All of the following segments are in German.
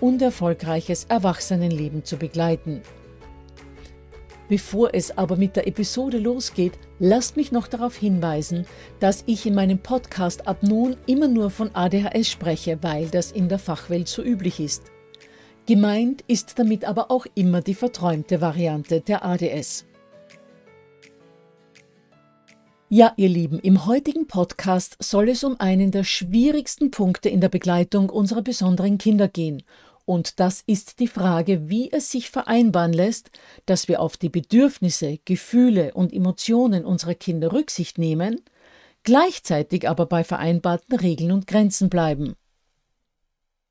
und erfolgreiches Erwachsenenleben zu begleiten. Bevor es aber mit der Episode losgeht, lasst mich noch darauf hinweisen, dass ich in meinem Podcast ab nun immer nur von ADHS spreche, weil das in der Fachwelt so üblich ist. Gemeint ist damit aber auch immer die verträumte Variante der ADS. Ja, ihr Lieben, im heutigen Podcast soll es um einen der schwierigsten Punkte in der Begleitung unserer besonderen Kinder gehen – und das ist die Frage, wie es sich vereinbaren lässt, dass wir auf die Bedürfnisse, Gefühle und Emotionen unserer Kinder Rücksicht nehmen, gleichzeitig aber bei vereinbarten Regeln und Grenzen bleiben.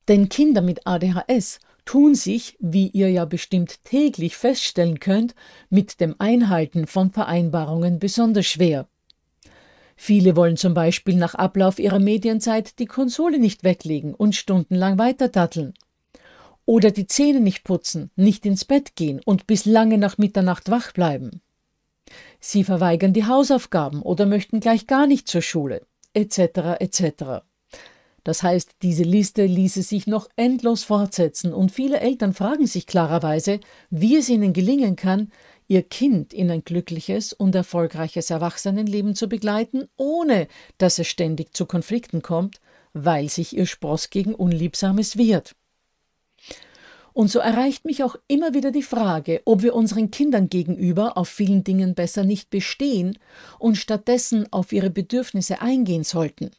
Denn Kinder mit ADHS tun sich, wie ihr ja bestimmt täglich feststellen könnt, mit dem Einhalten von Vereinbarungen besonders schwer. Viele wollen zum Beispiel nach Ablauf ihrer Medienzeit die Konsole nicht weglegen und stundenlang weitertatteln. Oder die Zähne nicht putzen, nicht ins Bett gehen und bis lange nach Mitternacht wach bleiben. Sie verweigern die Hausaufgaben oder möchten gleich gar nicht zur Schule, etc. etc. Das heißt, diese Liste ließe sich noch endlos fortsetzen und viele Eltern fragen sich klarerweise, wie es ihnen gelingen kann, ihr Kind in ein glückliches und erfolgreiches Erwachsenenleben zu begleiten, ohne dass es ständig zu Konflikten kommt, weil sich ihr Spross gegen Unliebsames wehrt. Und so erreicht mich auch immer wieder die Frage, ob wir unseren Kindern gegenüber auf vielen Dingen besser nicht bestehen und stattdessen auf ihre Bedürfnisse eingehen sollten.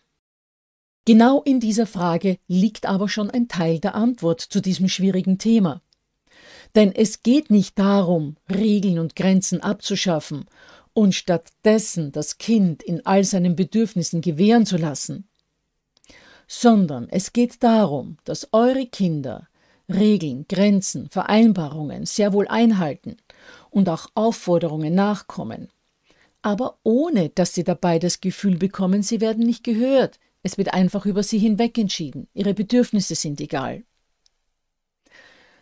Genau in dieser Frage liegt aber schon ein Teil der Antwort zu diesem schwierigen Thema. Denn es geht nicht darum, Regeln und Grenzen abzuschaffen und stattdessen das Kind in all seinen Bedürfnissen gewähren zu lassen, sondern es geht darum, dass eure Kinder Regeln, Grenzen, Vereinbarungen sehr wohl einhalten und auch Aufforderungen nachkommen, aber ohne dass sie dabei das Gefühl bekommen, sie werden nicht gehört, es wird einfach über sie hinweg entschieden, ihre Bedürfnisse sind egal.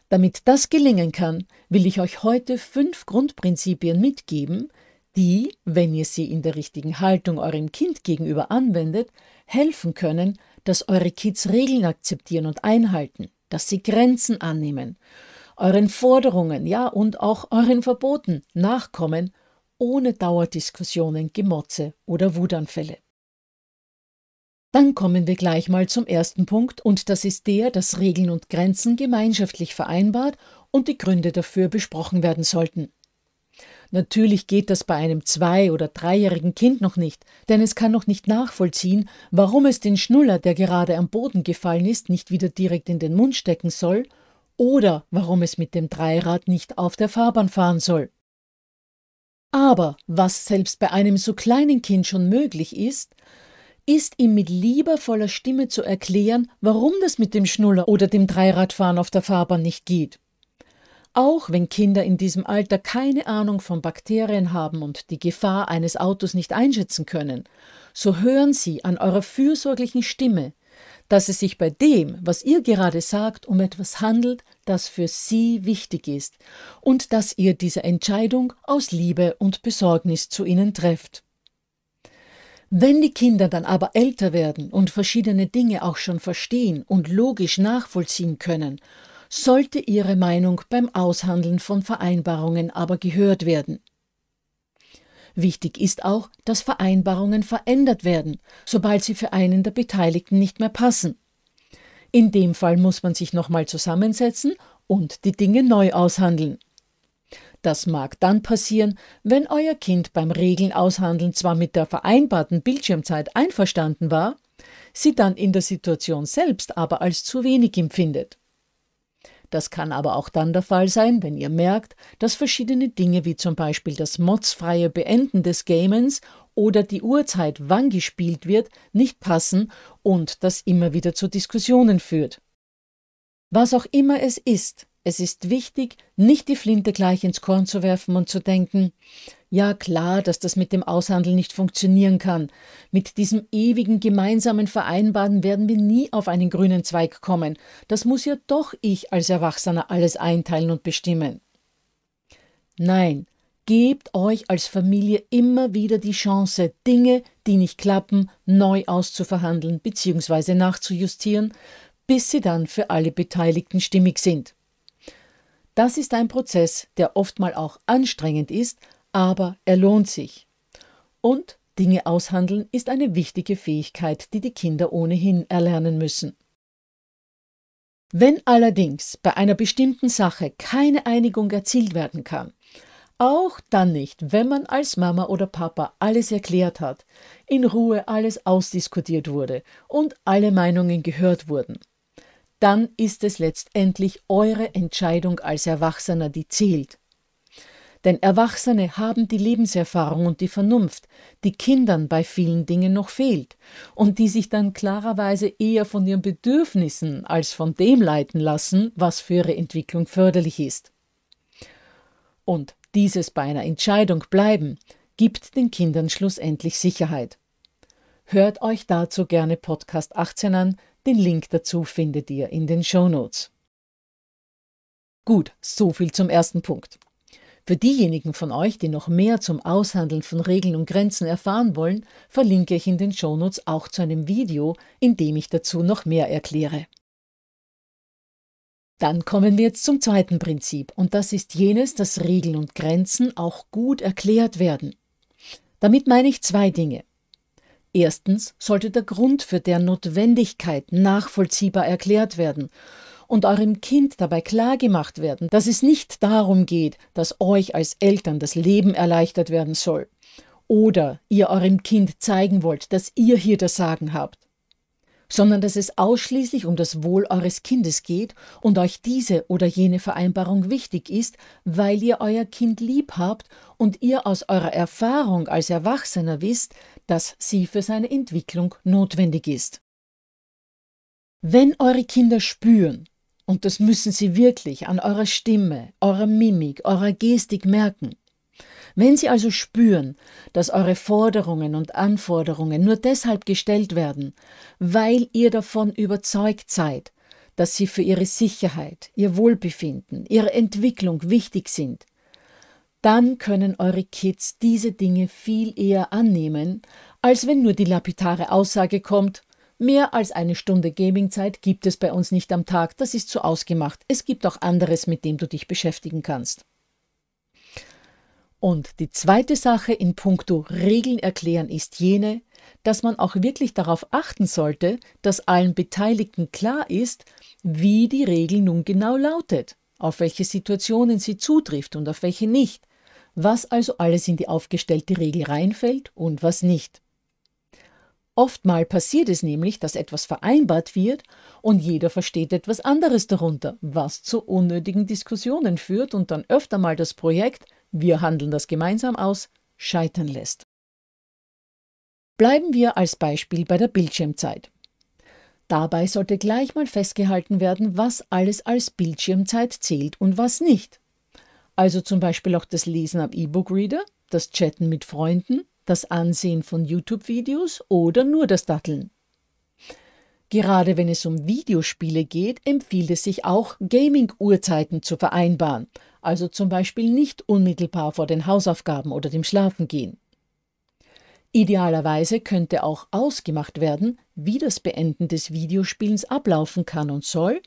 Damit das gelingen kann, will ich euch heute fünf Grundprinzipien mitgeben, die, wenn ihr sie in der richtigen Haltung eurem Kind gegenüber anwendet, helfen können, dass eure Kids Regeln akzeptieren und einhalten dass sie Grenzen annehmen, euren Forderungen, ja, und auch euren Verboten nachkommen, ohne Dauerdiskussionen, Gemotze oder Wutanfälle. Dann kommen wir gleich mal zum ersten Punkt und das ist der, dass Regeln und Grenzen gemeinschaftlich vereinbart und die Gründe dafür besprochen werden sollten. Natürlich geht das bei einem zwei- oder dreijährigen Kind noch nicht, denn es kann noch nicht nachvollziehen, warum es den Schnuller, der gerade am Boden gefallen ist, nicht wieder direkt in den Mund stecken soll oder warum es mit dem Dreirad nicht auf der Fahrbahn fahren soll. Aber was selbst bei einem so kleinen Kind schon möglich ist, ist ihm mit liebevoller Stimme zu erklären, warum das mit dem Schnuller oder dem Dreiradfahren auf der Fahrbahn nicht geht. Auch wenn Kinder in diesem Alter keine Ahnung von Bakterien haben und die Gefahr eines Autos nicht einschätzen können, so hören sie an eurer fürsorglichen Stimme, dass es sich bei dem, was ihr gerade sagt, um etwas handelt, das für sie wichtig ist und dass ihr diese Entscheidung aus Liebe und Besorgnis zu ihnen trefft. Wenn die Kinder dann aber älter werden und verschiedene Dinge auch schon verstehen und logisch nachvollziehen können sollte ihre Meinung beim Aushandeln von Vereinbarungen aber gehört werden. Wichtig ist auch, dass Vereinbarungen verändert werden, sobald sie für einen der Beteiligten nicht mehr passen. In dem Fall muss man sich nochmal zusammensetzen und die Dinge neu aushandeln. Das mag dann passieren, wenn euer Kind beim Regeln aushandeln zwar mit der vereinbarten Bildschirmzeit einverstanden war, sie dann in der Situation selbst aber als zu wenig empfindet. Das kann aber auch dann der Fall sein, wenn ihr merkt, dass verschiedene Dinge wie zum Beispiel das modsfreie Beenden des Gamens oder die Uhrzeit, wann gespielt wird, nicht passen und das immer wieder zu Diskussionen führt. Was auch immer es ist, es ist wichtig, nicht die Flinte gleich ins Korn zu werfen und zu denken, ja klar, dass das mit dem Aushandeln nicht funktionieren kann. Mit diesem ewigen gemeinsamen Vereinbaren werden wir nie auf einen grünen Zweig kommen. Das muss ja doch ich als Erwachsener alles einteilen und bestimmen. Nein, gebt euch als Familie immer wieder die Chance, Dinge, die nicht klappen, neu auszuverhandeln bzw. nachzujustieren, bis sie dann für alle Beteiligten stimmig sind. Das ist ein Prozess, der oftmal auch anstrengend ist, aber er lohnt sich. Und Dinge aushandeln ist eine wichtige Fähigkeit, die die Kinder ohnehin erlernen müssen. Wenn allerdings bei einer bestimmten Sache keine Einigung erzielt werden kann, auch dann nicht, wenn man als Mama oder Papa alles erklärt hat, in Ruhe alles ausdiskutiert wurde und alle Meinungen gehört wurden, dann ist es letztendlich eure Entscheidung als Erwachsener, die zählt denn Erwachsene haben die Lebenserfahrung und die Vernunft, die Kindern bei vielen Dingen noch fehlt und die sich dann klarerweise eher von ihren Bedürfnissen als von dem leiten lassen, was für ihre Entwicklung förderlich ist. Und dieses bei einer Entscheidung bleiben, gibt den Kindern schlussendlich Sicherheit. Hört euch dazu gerne Podcast 18 an, den Link dazu findet ihr in den Show Notes. Gut, so viel zum ersten Punkt. Für diejenigen von euch, die noch mehr zum Aushandeln von Regeln und Grenzen erfahren wollen, verlinke ich in den Shownotes auch zu einem Video, in dem ich dazu noch mehr erkläre. Dann kommen wir jetzt zum zweiten Prinzip, und das ist jenes, dass Regeln und Grenzen auch gut erklärt werden. Damit meine ich zwei Dinge. Erstens sollte der Grund für deren Notwendigkeit nachvollziehbar erklärt werden und eurem Kind dabei klar gemacht werden, dass es nicht darum geht, dass euch als Eltern das Leben erleichtert werden soll oder ihr eurem Kind zeigen wollt, dass ihr hier das Sagen habt, sondern dass es ausschließlich um das Wohl eures Kindes geht und euch diese oder jene Vereinbarung wichtig ist, weil ihr euer Kind lieb habt und ihr aus eurer Erfahrung als Erwachsener wisst, dass sie für seine Entwicklung notwendig ist. Wenn eure Kinder spüren, und das müssen Sie wirklich an eurer Stimme, eurer Mimik, eurer Gestik merken. Wenn Sie also spüren, dass eure Forderungen und Anforderungen nur deshalb gestellt werden, weil ihr davon überzeugt seid, dass sie für ihre Sicherheit, ihr Wohlbefinden, ihre Entwicklung wichtig sind, dann können eure Kids diese Dinge viel eher annehmen, als wenn nur die lapidare Aussage kommt, Mehr als eine Stunde Gamingzeit gibt es bei uns nicht am Tag, das ist so ausgemacht. Es gibt auch anderes, mit dem du dich beschäftigen kannst. Und die zweite Sache in puncto Regeln erklären ist jene, dass man auch wirklich darauf achten sollte, dass allen Beteiligten klar ist, wie die Regel nun genau lautet, auf welche Situationen sie zutrifft und auf welche nicht, was also alles in die aufgestellte Regel reinfällt und was nicht. Oftmal passiert es nämlich, dass etwas vereinbart wird und jeder versteht etwas anderes darunter, was zu unnötigen Diskussionen führt und dann öfter mal das Projekt, wir handeln das gemeinsam aus, scheitern lässt. Bleiben wir als Beispiel bei der Bildschirmzeit. Dabei sollte gleich mal festgehalten werden, was alles als Bildschirmzeit zählt und was nicht. Also zum Beispiel auch das Lesen am E-Book-Reader, das Chatten mit Freunden, das Ansehen von YouTube-Videos oder nur das Datteln. Gerade wenn es um Videospiele geht, empfiehlt es sich auch, Gaming-Uhrzeiten zu vereinbaren, also zum Beispiel nicht unmittelbar vor den Hausaufgaben oder dem Schlafengehen. Idealerweise könnte auch ausgemacht werden, wie das Beenden des Videospielens ablaufen kann und soll,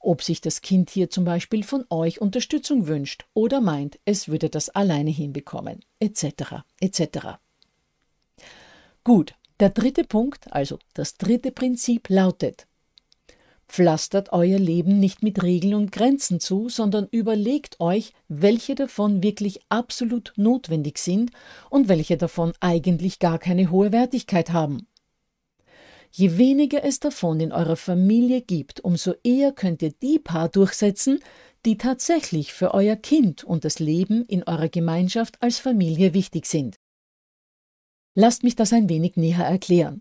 ob sich das Kind hier zum Beispiel von euch Unterstützung wünscht oder meint, es würde das alleine hinbekommen, etc. etc. Gut, der dritte Punkt, also das dritte Prinzip lautet, pflastert euer Leben nicht mit Regeln und Grenzen zu, sondern überlegt euch, welche davon wirklich absolut notwendig sind und welche davon eigentlich gar keine hohe Wertigkeit haben. Je weniger es davon in eurer Familie gibt, umso eher könnt ihr die paar durchsetzen, die tatsächlich für euer Kind und das Leben in eurer Gemeinschaft als Familie wichtig sind. Lasst mich das ein wenig näher erklären.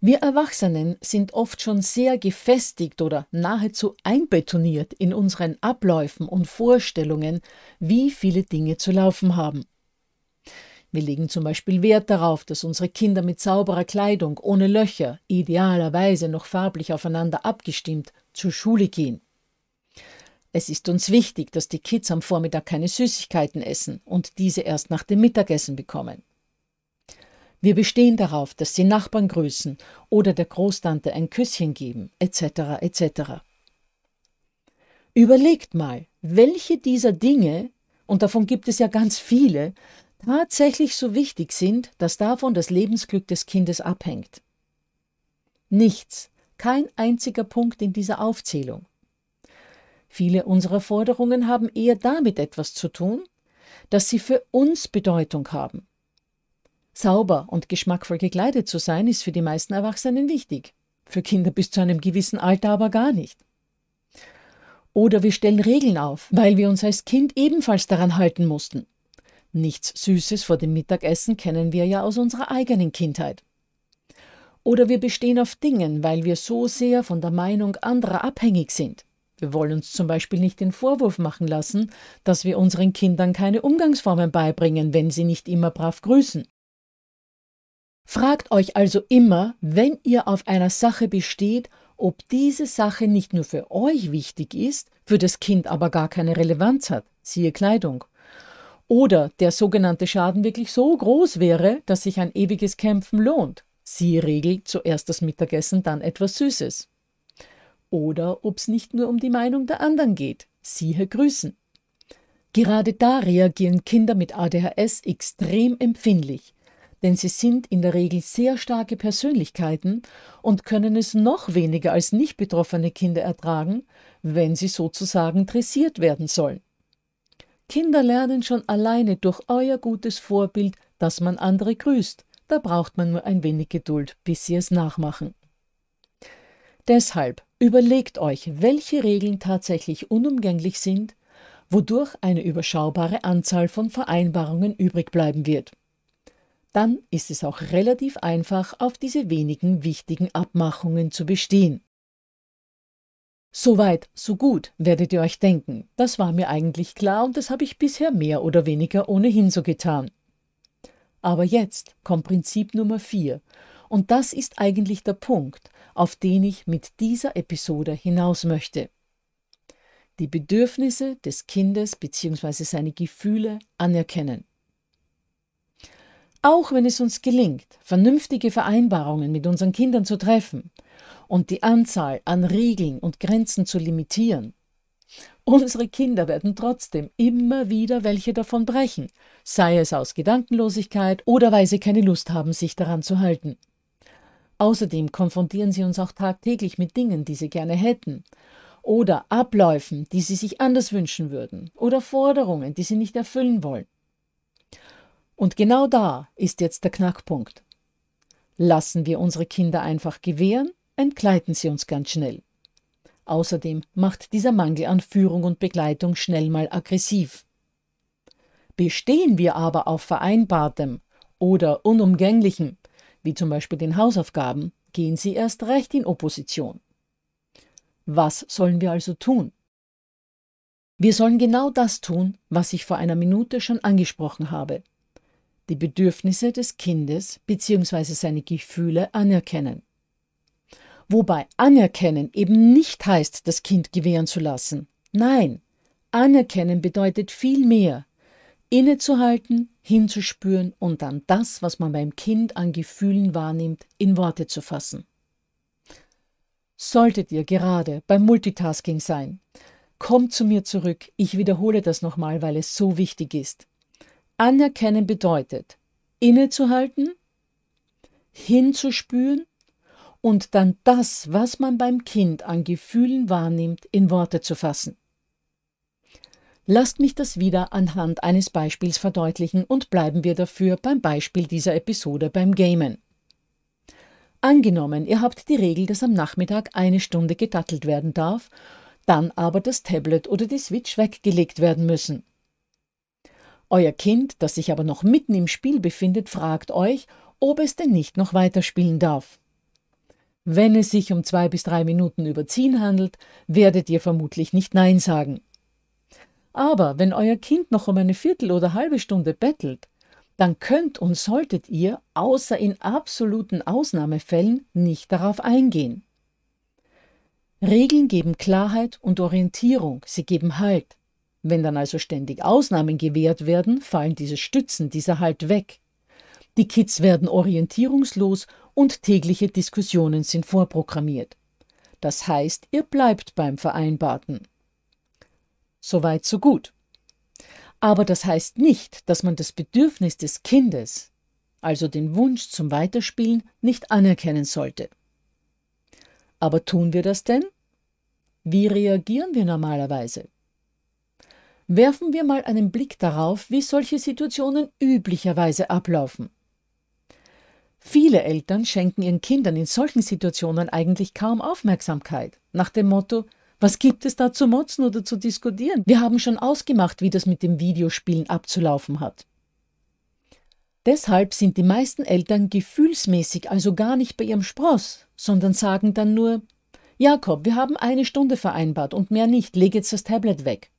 Wir Erwachsenen sind oft schon sehr gefestigt oder nahezu einbetoniert in unseren Abläufen und Vorstellungen, wie viele Dinge zu laufen haben. Wir legen zum Beispiel Wert darauf, dass unsere Kinder mit sauberer Kleidung, ohne Löcher, idealerweise noch farblich aufeinander abgestimmt, zur Schule gehen. Es ist uns wichtig, dass die Kids am Vormittag keine Süßigkeiten essen und diese erst nach dem Mittagessen bekommen. Wir bestehen darauf, dass sie Nachbarn grüßen oder der Großtante ein Küsschen geben, etc. etc. Überlegt mal, welche dieser Dinge, und davon gibt es ja ganz viele, tatsächlich so wichtig sind, dass davon das Lebensglück des Kindes abhängt. Nichts, kein einziger Punkt in dieser Aufzählung. Viele unserer Forderungen haben eher damit etwas zu tun, dass sie für uns Bedeutung haben, Sauber und geschmackvoll gekleidet zu sein, ist für die meisten Erwachsenen wichtig, für Kinder bis zu einem gewissen Alter aber gar nicht. Oder wir stellen Regeln auf, weil wir uns als Kind ebenfalls daran halten mussten. Nichts Süßes vor dem Mittagessen kennen wir ja aus unserer eigenen Kindheit. Oder wir bestehen auf Dingen, weil wir so sehr von der Meinung anderer abhängig sind. Wir wollen uns zum Beispiel nicht den Vorwurf machen lassen, dass wir unseren Kindern keine Umgangsformen beibringen, wenn sie nicht immer brav grüßen. Fragt euch also immer, wenn ihr auf einer Sache besteht, ob diese Sache nicht nur für euch wichtig ist, für das Kind aber gar keine Relevanz hat, siehe Kleidung. Oder der sogenannte Schaden wirklich so groß wäre, dass sich ein ewiges Kämpfen lohnt, siehe Regel zuerst das Mittagessen, dann etwas Süßes. Oder ob es nicht nur um die Meinung der anderen geht, siehe Grüßen. Gerade da reagieren Kinder mit ADHS extrem empfindlich denn sie sind in der Regel sehr starke Persönlichkeiten und können es noch weniger als nicht betroffene Kinder ertragen, wenn sie sozusagen dressiert werden sollen. Kinder lernen schon alleine durch euer gutes Vorbild, dass man andere grüßt. Da braucht man nur ein wenig Geduld, bis sie es nachmachen. Deshalb überlegt euch, welche Regeln tatsächlich unumgänglich sind, wodurch eine überschaubare Anzahl von Vereinbarungen übrig bleiben wird dann ist es auch relativ einfach, auf diese wenigen wichtigen Abmachungen zu bestehen. Soweit, so gut, werdet ihr euch denken. Das war mir eigentlich klar und das habe ich bisher mehr oder weniger ohnehin so getan. Aber jetzt kommt Prinzip Nummer 4 und das ist eigentlich der Punkt, auf den ich mit dieser Episode hinaus möchte. Die Bedürfnisse des Kindes bzw. seine Gefühle anerkennen. Auch wenn es uns gelingt, vernünftige Vereinbarungen mit unseren Kindern zu treffen und die Anzahl an Regeln und Grenzen zu limitieren, unsere Kinder werden trotzdem immer wieder welche davon brechen, sei es aus Gedankenlosigkeit oder weil sie keine Lust haben, sich daran zu halten. Außerdem konfrontieren sie uns auch tagtäglich mit Dingen, die sie gerne hätten, oder Abläufen, die sie sich anders wünschen würden, oder Forderungen, die sie nicht erfüllen wollen. Und genau da ist jetzt der Knackpunkt. Lassen wir unsere Kinder einfach gewähren, entgleiten sie uns ganz schnell. Außerdem macht dieser Mangel an Führung und Begleitung schnell mal aggressiv. Bestehen wir aber auf vereinbartem oder unumgänglichem, wie zum Beispiel den Hausaufgaben, gehen sie erst recht in Opposition. Was sollen wir also tun? Wir sollen genau das tun, was ich vor einer Minute schon angesprochen habe, die Bedürfnisse des Kindes bzw. seine Gefühle anerkennen. Wobei anerkennen eben nicht heißt, das Kind gewähren zu lassen. Nein, anerkennen bedeutet viel mehr, innezuhalten, hinzuspüren und dann das, was man beim Kind an Gefühlen wahrnimmt, in Worte zu fassen. Solltet ihr gerade beim Multitasking sein, kommt zu mir zurück, ich wiederhole das nochmal, weil es so wichtig ist. Anerkennen bedeutet, innezuhalten, hinzuspüren und dann das, was man beim Kind an Gefühlen wahrnimmt, in Worte zu fassen. Lasst mich das wieder anhand eines Beispiels verdeutlichen und bleiben wir dafür beim Beispiel dieser Episode beim Gamen. Angenommen, ihr habt die Regel, dass am Nachmittag eine Stunde gedattelt werden darf, dann aber das Tablet oder die Switch weggelegt werden müssen. Euer Kind, das sich aber noch mitten im Spiel befindet, fragt euch, ob es denn nicht noch weiterspielen darf. Wenn es sich um zwei bis drei Minuten überziehen handelt, werdet ihr vermutlich nicht Nein sagen. Aber wenn euer Kind noch um eine Viertel oder halbe Stunde bettelt, dann könnt und solltet ihr, außer in absoluten Ausnahmefällen, nicht darauf eingehen. Regeln geben Klarheit und Orientierung, sie geben Halt. Wenn dann also ständig Ausnahmen gewährt werden, fallen diese Stützen, dieser Halt weg. Die Kids werden orientierungslos und tägliche Diskussionen sind vorprogrammiert. Das heißt, ihr bleibt beim Vereinbarten. Soweit, so gut. Aber das heißt nicht, dass man das Bedürfnis des Kindes, also den Wunsch zum Weiterspielen, nicht anerkennen sollte. Aber tun wir das denn? Wie reagieren wir normalerweise? Werfen wir mal einen Blick darauf, wie solche Situationen üblicherweise ablaufen. Viele Eltern schenken ihren Kindern in solchen Situationen eigentlich kaum Aufmerksamkeit, nach dem Motto, was gibt es da zu motzen oder zu diskutieren? Wir haben schon ausgemacht, wie das mit dem Videospielen abzulaufen hat. Deshalb sind die meisten Eltern gefühlsmäßig also gar nicht bei ihrem Spross, sondern sagen dann nur, Jakob, wir haben eine Stunde vereinbart und mehr nicht, leg jetzt das Tablet weg.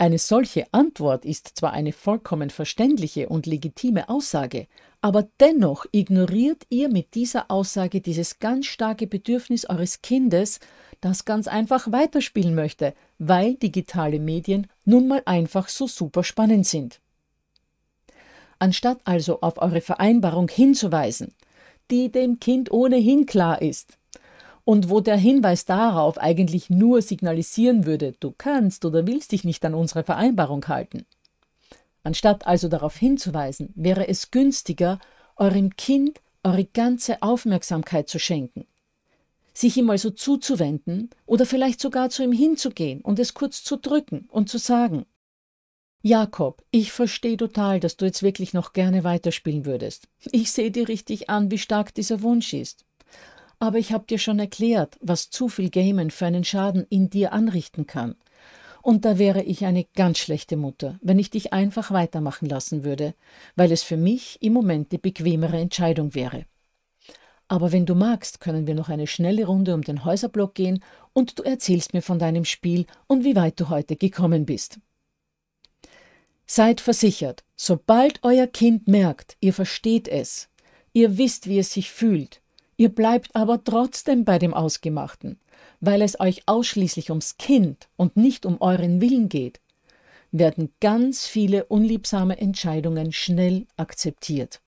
Eine solche Antwort ist zwar eine vollkommen verständliche und legitime Aussage, aber dennoch ignoriert ihr mit dieser Aussage dieses ganz starke Bedürfnis eures Kindes, das ganz einfach weiterspielen möchte, weil digitale Medien nun mal einfach so super spannend sind. Anstatt also auf eure Vereinbarung hinzuweisen, die dem Kind ohnehin klar ist, und wo der Hinweis darauf eigentlich nur signalisieren würde, du kannst oder willst dich nicht an unsere Vereinbarung halten. Anstatt also darauf hinzuweisen, wäre es günstiger, eurem Kind eure ganze Aufmerksamkeit zu schenken, sich ihm also zuzuwenden oder vielleicht sogar zu ihm hinzugehen und es kurz zu drücken und zu sagen, Jakob, ich verstehe total, dass du jetzt wirklich noch gerne weiterspielen würdest. Ich sehe dir richtig an, wie stark dieser Wunsch ist. Aber ich habe dir schon erklärt, was zu viel Gamen für einen Schaden in dir anrichten kann. Und da wäre ich eine ganz schlechte Mutter, wenn ich dich einfach weitermachen lassen würde, weil es für mich im Moment die bequemere Entscheidung wäre. Aber wenn du magst, können wir noch eine schnelle Runde um den Häuserblock gehen und du erzählst mir von deinem Spiel und wie weit du heute gekommen bist. Seid versichert, sobald euer Kind merkt, ihr versteht es, ihr wisst, wie es sich fühlt, Ihr bleibt aber trotzdem bei dem Ausgemachten, weil es euch ausschließlich ums Kind und nicht um euren Willen geht, werden ganz viele unliebsame Entscheidungen schnell akzeptiert.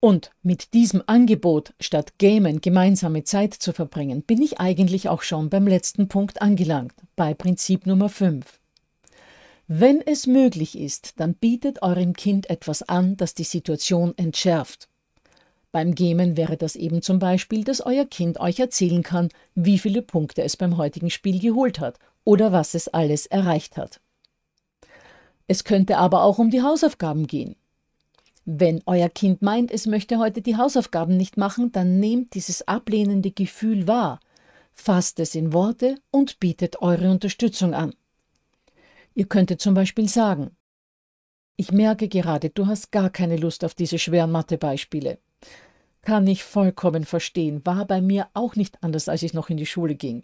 Und mit diesem Angebot, statt Gamen gemeinsame Zeit zu verbringen, bin ich eigentlich auch schon beim letzten Punkt angelangt, bei Prinzip Nummer 5. Wenn es möglich ist, dann bietet eurem Kind etwas an, das die Situation entschärft. Beim Gamen wäre das eben zum Beispiel, dass euer Kind euch erzählen kann, wie viele Punkte es beim heutigen Spiel geholt hat oder was es alles erreicht hat. Es könnte aber auch um die Hausaufgaben gehen. Wenn euer Kind meint, es möchte heute die Hausaufgaben nicht machen, dann nehmt dieses ablehnende Gefühl wahr, fasst es in Worte und bietet eure Unterstützung an. Ihr könntet zum Beispiel sagen, ich merke gerade, du hast gar keine Lust auf diese schweren Mathebeispiele. Kann ich vollkommen verstehen, war bei mir auch nicht anders, als ich noch in die Schule ging.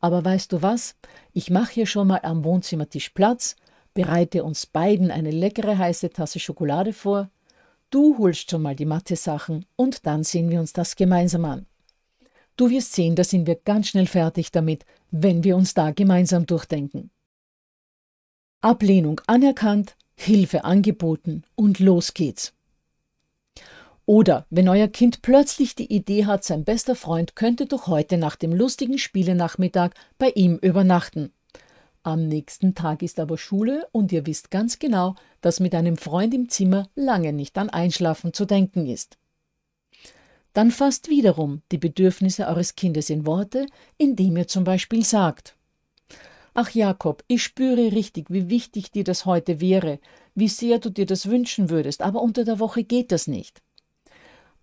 Aber weißt du was? Ich mache hier schon mal am Wohnzimmertisch Platz, bereite uns beiden eine leckere heiße Tasse Schokolade vor. Du holst schon mal die Mathe-Sachen und dann sehen wir uns das gemeinsam an. Du wirst sehen, da sind wir ganz schnell fertig damit, wenn wir uns da gemeinsam durchdenken. Ablehnung anerkannt, Hilfe angeboten und los geht's. Oder wenn euer Kind plötzlich die Idee hat, sein bester Freund könnte doch heute nach dem lustigen Spielenachmittag bei ihm übernachten. Am nächsten Tag ist aber Schule und ihr wisst ganz genau, dass mit einem Freund im Zimmer lange nicht an Einschlafen zu denken ist. Dann fasst wiederum die Bedürfnisse eures Kindes in Worte, indem ihr zum Beispiel sagt Ach Jakob, ich spüre richtig, wie wichtig dir das heute wäre, wie sehr du dir das wünschen würdest, aber unter der Woche geht das nicht.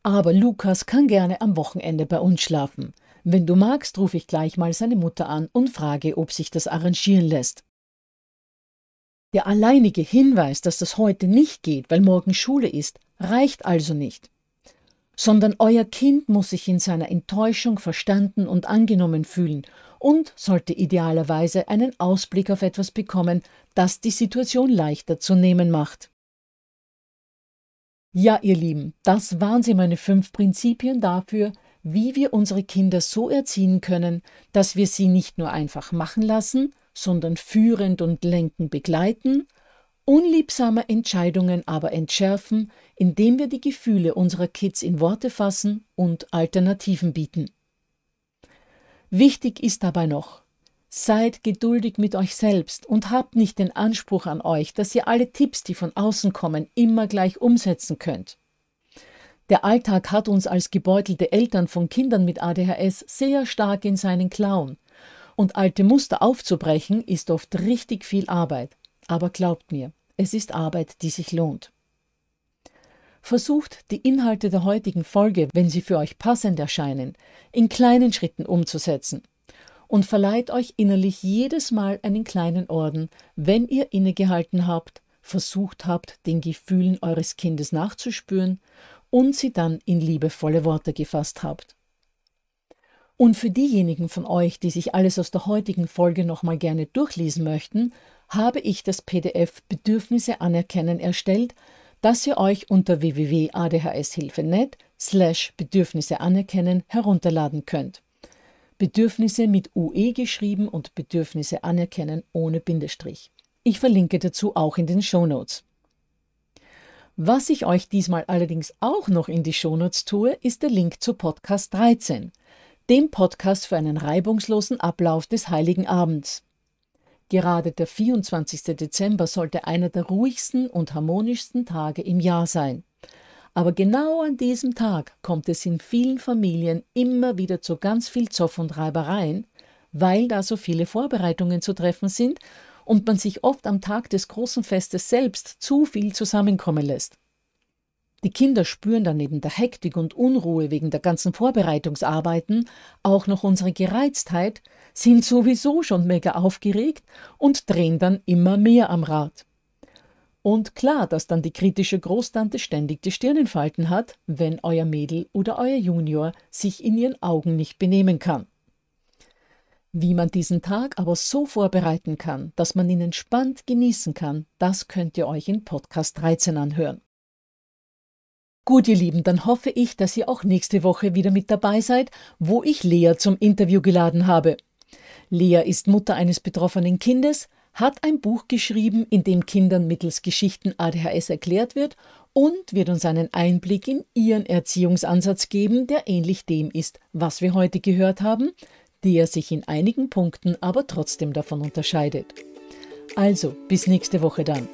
Aber Lukas kann gerne am Wochenende bei uns schlafen. Wenn du magst, rufe ich gleich mal seine Mutter an und frage, ob sich das arrangieren lässt. Der alleinige Hinweis, dass das heute nicht geht, weil morgen Schule ist, reicht also nicht. Sondern euer Kind muss sich in seiner Enttäuschung verstanden und angenommen fühlen und sollte idealerweise einen Ausblick auf etwas bekommen, das die Situation leichter zu nehmen macht. Ja, ihr Lieben, das waren sie meine fünf Prinzipien dafür, wie wir unsere Kinder so erziehen können, dass wir sie nicht nur einfach machen lassen, sondern führend und lenkend begleiten, unliebsame Entscheidungen aber entschärfen, indem wir die Gefühle unserer Kids in Worte fassen und Alternativen bieten. Wichtig ist dabei noch, Seid geduldig mit euch selbst und habt nicht den Anspruch an euch, dass ihr alle Tipps, die von außen kommen, immer gleich umsetzen könnt. Der Alltag hat uns als gebeutelte Eltern von Kindern mit ADHS sehr stark in seinen Klauen. Und alte Muster aufzubrechen ist oft richtig viel Arbeit. Aber glaubt mir, es ist Arbeit, die sich lohnt. Versucht, die Inhalte der heutigen Folge, wenn sie für euch passend erscheinen, in kleinen Schritten umzusetzen – und verleiht euch innerlich jedes Mal einen kleinen Orden, wenn ihr innegehalten habt, versucht habt, den Gefühlen eures Kindes nachzuspüren und sie dann in liebevolle Worte gefasst habt. Und für diejenigen von euch, die sich alles aus der heutigen Folge nochmal gerne durchlesen möchten, habe ich das PDF Bedürfnisse anerkennen erstellt, das ihr euch unter www.adhshilfe.net slash Bedürfnisse anerkennen herunterladen könnt. Bedürfnisse mit UE geschrieben und Bedürfnisse anerkennen ohne Bindestrich. Ich verlinke dazu auch in den Shownotes. Was ich euch diesmal allerdings auch noch in die Shownotes tue, ist der Link zu Podcast 13, dem Podcast für einen reibungslosen Ablauf des Heiligen Abends. Gerade der 24. Dezember sollte einer der ruhigsten und harmonischsten Tage im Jahr sein. Aber genau an diesem Tag kommt es in vielen Familien immer wieder zu ganz viel Zoff und Reibereien, weil da so viele Vorbereitungen zu treffen sind und man sich oft am Tag des großen Festes selbst zu viel zusammenkommen lässt. Die Kinder spüren dann neben der Hektik und Unruhe wegen der ganzen Vorbereitungsarbeiten auch noch unsere Gereiztheit, sind sowieso schon mega aufgeregt und drehen dann immer mehr am Rad. Und klar, dass dann die kritische Großtante ständig die Stirn in Falten hat, wenn euer Mädel oder euer Junior sich in ihren Augen nicht benehmen kann. Wie man diesen Tag aber so vorbereiten kann, dass man ihn entspannt genießen kann, das könnt ihr euch in Podcast 13 anhören. Gut, ihr Lieben, dann hoffe ich, dass ihr auch nächste Woche wieder mit dabei seid, wo ich Lea zum Interview geladen habe. Lea ist Mutter eines betroffenen Kindes, hat ein Buch geschrieben, in dem Kindern mittels Geschichten ADHS erklärt wird und wird uns einen Einblick in ihren Erziehungsansatz geben, der ähnlich dem ist, was wir heute gehört haben, der sich in einigen Punkten aber trotzdem davon unterscheidet. Also, bis nächste Woche dann.